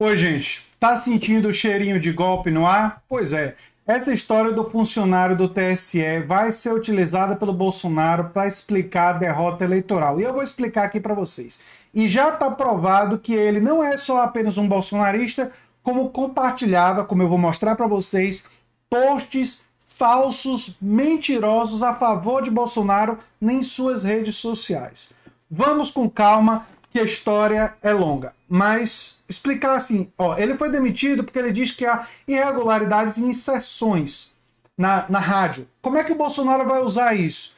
Oi, gente. Tá sentindo o cheirinho de golpe no ar? Pois é. Essa história do funcionário do TSE vai ser utilizada pelo Bolsonaro para explicar a derrota eleitoral. E eu vou explicar aqui para vocês. E já está provado que ele não é só apenas um bolsonarista, como compartilhava, como eu vou mostrar para vocês, posts falsos, mentirosos a favor de Bolsonaro em suas redes sociais. Vamos com calma, que a história é longa. Mas explicar assim, ó, ele foi demitido porque ele diz que há irregularidades em inserções na, na rádio. Como é que o Bolsonaro vai usar isso?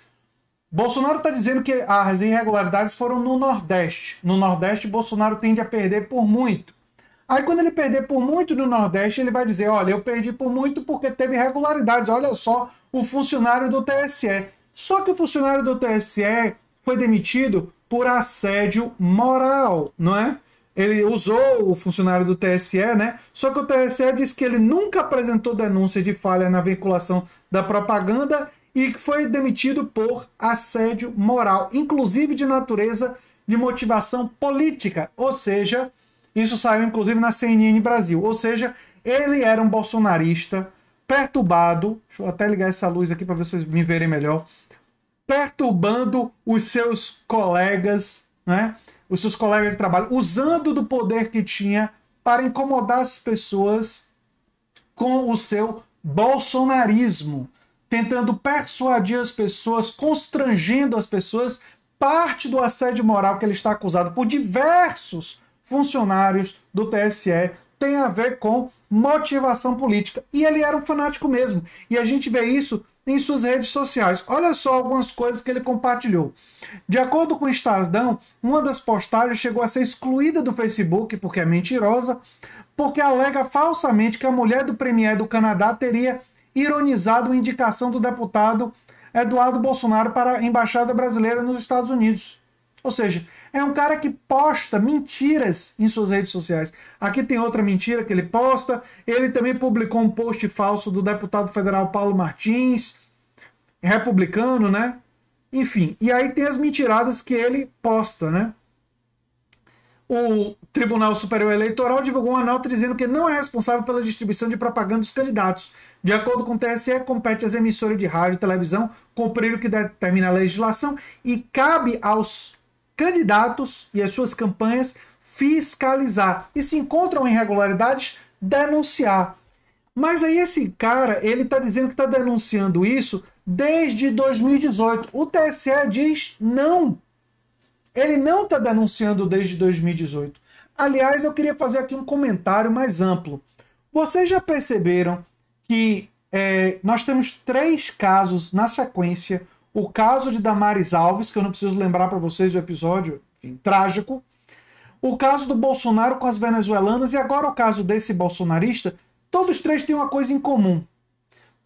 Bolsonaro está dizendo que as irregularidades foram no Nordeste. No Nordeste, Bolsonaro tende a perder por muito. Aí, quando ele perder por muito no Nordeste, ele vai dizer: olha, eu perdi por muito porque teve irregularidades. Olha só o funcionário do TSE. Só que o funcionário do TSE foi demitido por assédio moral, não é? ele usou o funcionário do TSE, né? Só que o TSE disse que ele nunca apresentou denúncia de falha na vinculação da propaganda e que foi demitido por assédio moral, inclusive de natureza de motivação política. Ou seja, isso saiu inclusive na CNN Brasil. Ou seja, ele era um bolsonarista perturbado. Deixa eu até ligar essa luz aqui para vocês me verem melhor. Perturbando os seus colegas, né? os seus colegas de trabalho, usando do poder que tinha para incomodar as pessoas com o seu bolsonarismo, tentando persuadir as pessoas, constrangendo as pessoas, parte do assédio moral que ele está acusado por diversos funcionários do TSE tem a ver com motivação política. E ele era um fanático mesmo. E a gente vê isso em suas redes sociais. Olha só algumas coisas que ele compartilhou. De acordo com o Estadão, uma das postagens chegou a ser excluída do Facebook porque é mentirosa, porque alega falsamente que a mulher do premier do Canadá teria ironizado a indicação do deputado Eduardo Bolsonaro para a embaixada brasileira nos Estados Unidos. Ou seja, é um cara que posta mentiras em suas redes sociais. Aqui tem outra mentira que ele posta. Ele também publicou um post falso do deputado federal Paulo Martins republicano, né? Enfim, e aí tem as mentiradas que ele posta, né? O Tribunal Superior Eleitoral divulgou uma nota dizendo que não é responsável pela distribuição de propaganda dos candidatos. De acordo com o TSE, compete às emissoras de rádio e televisão cumprir o que determina a legislação e cabe aos candidatos e às suas campanhas fiscalizar. E se encontram irregularidades, denunciar. Mas aí esse cara, ele está dizendo que está denunciando isso desde 2018. O TSE diz não. Ele não está denunciando desde 2018. Aliás, eu queria fazer aqui um comentário mais amplo. Vocês já perceberam que é, nós temos três casos na sequência. O caso de Damares Alves, que eu não preciso lembrar para vocês o episódio, enfim, trágico. O caso do Bolsonaro com as venezuelanas e agora o caso desse bolsonarista. Todos três têm uma coisa em comum.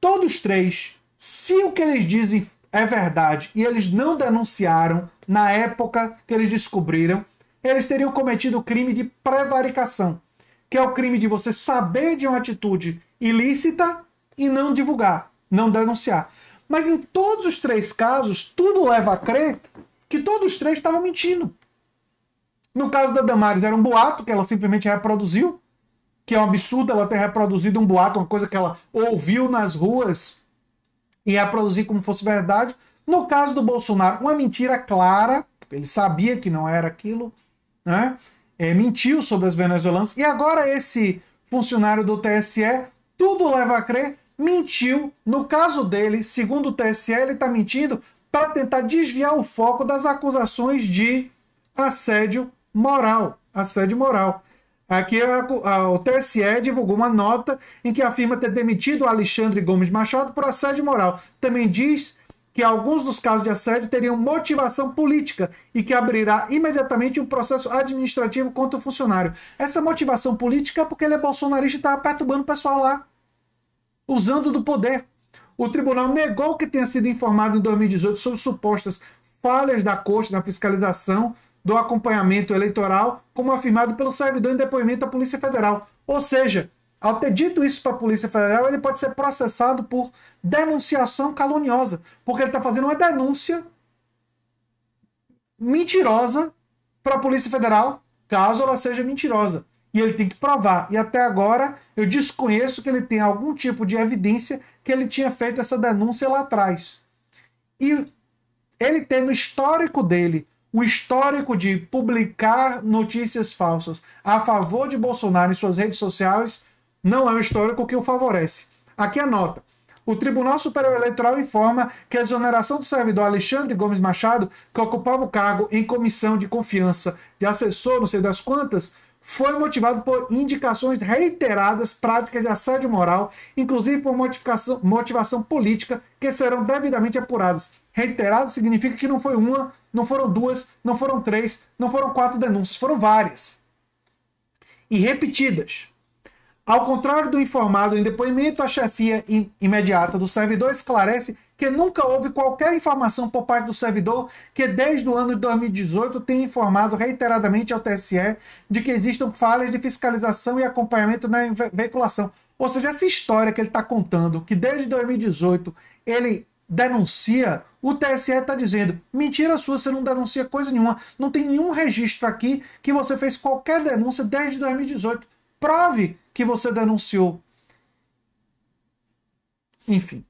Todos três se o que eles dizem é verdade e eles não denunciaram na época que eles descobriram, eles teriam cometido o crime de prevaricação, que é o crime de você saber de uma atitude ilícita e não divulgar, não denunciar. Mas em todos os três casos, tudo leva a crer que todos os três estavam mentindo. No caso da Damares, era um boato que ela simplesmente reproduziu, que é um absurdo ela ter reproduzido um boato, uma coisa que ela ouviu nas ruas e reproduzir como fosse verdade. No caso do Bolsonaro, uma mentira clara, ele sabia que não era aquilo, né? É, mentiu sobre as venezuelanas. E agora esse funcionário do TSE, tudo leva a crer, mentiu. No caso dele, segundo o TSE, ele está mentindo para tentar desviar o foco das acusações de assédio moral. Assédio moral. Aqui a, a, o TSE divulgou uma nota em que afirma ter demitido Alexandre Gomes Machado por assédio moral. Também diz que alguns dos casos de assédio teriam motivação política e que abrirá imediatamente um processo administrativo contra o funcionário. Essa motivação política é porque ele é bolsonarista e está perturbando o pessoal lá, usando do poder. O tribunal negou que tenha sido informado em 2018 sobre supostas falhas da corte na fiscalização do acompanhamento eleitoral, como afirmado pelo servidor em depoimento à Polícia Federal. Ou seja, ao ter dito isso para a Polícia Federal, ele pode ser processado por denunciação caluniosa, porque ele está fazendo uma denúncia mentirosa para a Polícia Federal, caso ela seja mentirosa. E ele tem que provar. E até agora eu desconheço que ele tem algum tipo de evidência que ele tinha feito essa denúncia lá atrás. E ele tem no histórico dele o histórico de publicar notícias falsas a favor de Bolsonaro em suas redes sociais não é um histórico que o favorece. Aqui a nota. O Tribunal Superior Eleitoral informa que a exoneração do servidor Alexandre Gomes Machado, que ocupava o cargo em comissão de confiança de assessor, não sei das quantas, foi motivado por indicações reiteradas práticas de assédio moral, inclusive por motivação política, que serão devidamente apuradas. Reiteradas significa que não foi uma, não foram duas, não foram três, não foram quatro denúncias, foram várias. E repetidas. Ao contrário do informado em depoimento, a chefia imediata do servidor esclarece que nunca houve qualquer informação por parte do servidor que desde o ano de 2018 tem informado reiteradamente ao TSE de que existam falhas de fiscalização e acompanhamento na veiculação. Ou seja, essa história que ele está contando, que desde 2018 ele denuncia, o TSE está dizendo: mentira sua, você não denuncia coisa nenhuma. Não tem nenhum registro aqui que você fez qualquer denúncia desde 2018. Prove que você denunciou. Enfim.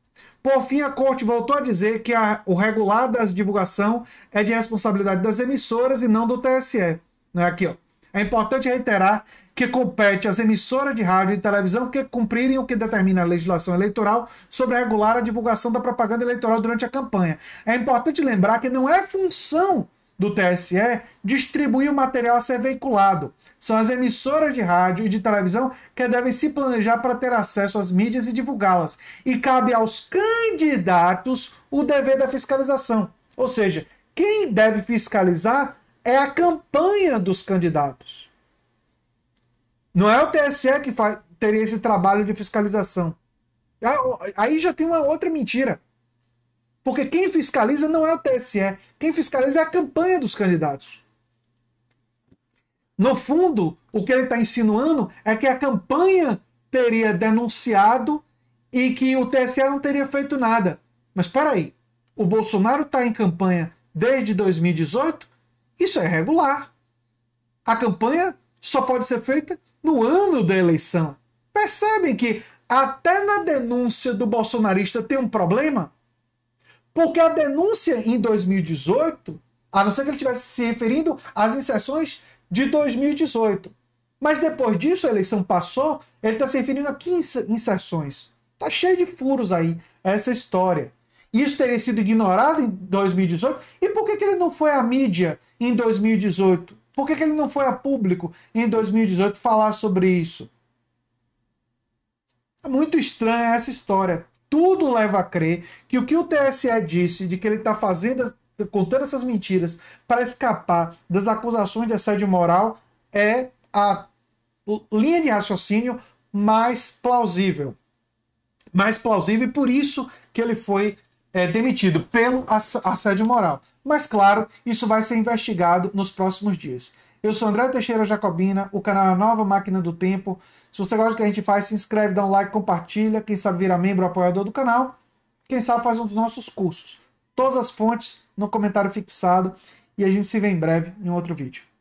Por fim, a corte voltou a dizer que a, o regular da divulgação é de responsabilidade das emissoras e não do TSE. É aqui, ó. É importante reiterar que compete às emissoras de rádio e televisão que cumprirem o que determina a legislação eleitoral sobre regular a divulgação da propaganda eleitoral durante a campanha. É importante lembrar que não é função do TSE distribuir o material a ser veiculado. São as emissoras de rádio e de televisão que devem se planejar para ter acesso às mídias e divulgá-las. E cabe aos candidatos o dever da fiscalização. Ou seja, quem deve fiscalizar é a campanha dos candidatos. Não é o TSE que teria esse trabalho de fiscalização. É, aí já tem uma outra mentira. Porque quem fiscaliza não é o TSE, quem fiscaliza é a campanha dos candidatos. No fundo, o que ele está insinuando é que a campanha teria denunciado e que o TSE não teria feito nada. Mas espera aí, o Bolsonaro está em campanha desde 2018? Isso é regular. A campanha só pode ser feita no ano da eleição. Percebem que até na denúncia do bolsonarista tem um problema? Porque a denúncia em 2018, a não ser que ele estivesse se referindo às inserções de 2018. Mas depois disso, a eleição passou, ele está se referindo a 15 inserções. Está cheio de furos aí essa história. Isso teria sido ignorado em 2018? E por que, que ele não foi à mídia em 2018? Por que, que ele não foi a público em 2018 falar sobre isso? É muito estranha essa história. Tudo leva a crer que o que o TSE disse de que ele está fazendo contando essas mentiras para escapar das acusações de assédio moral é a linha de raciocínio mais plausível. Mais plausível e por isso que ele foi é, demitido pelo assédio moral. Mas claro, isso vai ser investigado nos próximos dias. Eu sou André Teixeira Jacobina, o canal é a Nova Máquina do Tempo. Se você gosta do que a gente faz, se inscreve, dá um like, compartilha. Quem sabe vira membro apoiador do canal. Quem sabe faz um dos nossos cursos todas as fontes no comentário fixado e a gente se vê em breve em outro vídeo.